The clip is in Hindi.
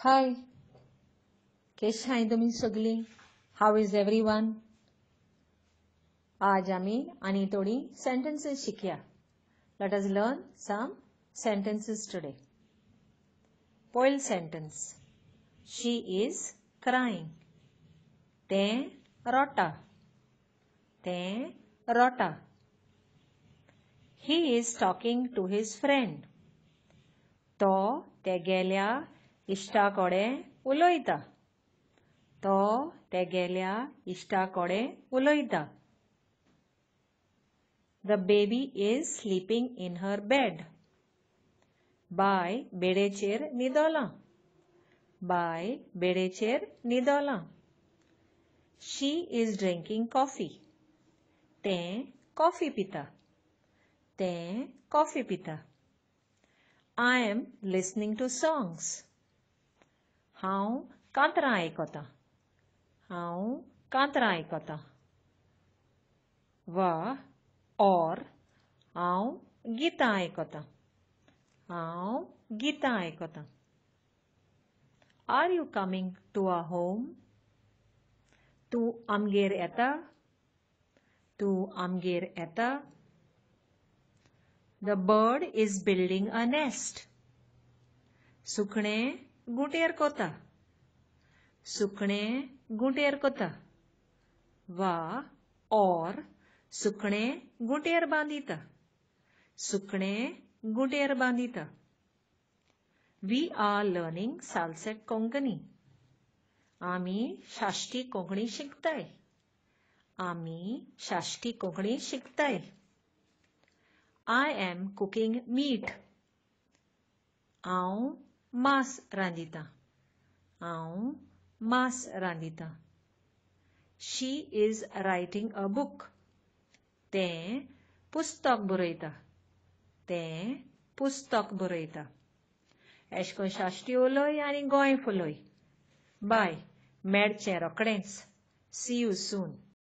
हाय केश हाय तुम्हें सगली हाउ इज एवरी वन आज आम्ही आणि थोडी सेंटेन्सेस शिकया let us learn some sentences today पॉयल सेंटेन्स शी इज क्राईंग ते रोटा तें रोटा he is talking to his friend तो तेगेल्या इष्टा कोडे उलोयता तो ते गेल्या इष्टा कोडे उलोयता the baby is sleeping in her bed बाय बेडेचेर निदोला बाय बेडेचेर निदोला शी इज ड्रिंकिंग कॉफी ते कॉफी पिता ते कॉफी पिता I am listening to songs हाँ कांतरा हांव कांतरां आयकतां हांव कांतरां आयकतां वा गीता हांव गितां हाँ गीता गितां आयकतां are you coming to a home तू अमगेर ऐता तू अमगेर ऐता The bird is building a nest. सुकणें गुटेर कोता सुकणें गुटेर कोता वा और सुकणें गुटेर बांदिता सुकणें गुटेर बांदिता we are learning Salcete Konkani आमी शाश्टी कोंकणी शिकताय आमी शाश्टी कोंकणी शिकताय आय एम कुकिंग मीट हांव más Randita. Aun mas Randita. She is writing a book. The pustok boreta. Te pustok boreta. Ești șaști uloi, ani goin fuloi. Bye. Merge rockdance. See you soon.